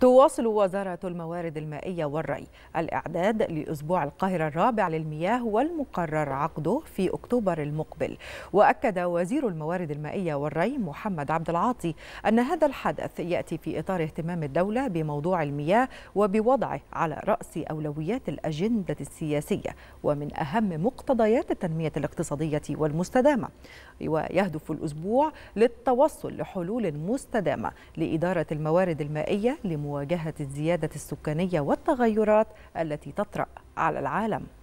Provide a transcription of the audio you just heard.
تواصل وزارة الموارد المائية والري الإعداد لأسبوع القاهرة الرابع للمياه والمقرر عقده في أكتوبر المقبل وأكد وزير الموارد المائية والري محمد عبد العاطي أن هذا الحدث يأتي في إطار اهتمام الدولة بموضوع المياه وبوضعه على رأس أولويات الأجندة السياسية ومن أهم مقتضيات التنمية الاقتصادية والمستدامة ويهدف الأسبوع للتوصل لحلول مستدامة لإدارة الموارد المائية لم مواجهة الزيادة السكانية والتغيرات التي تطرأ على العالم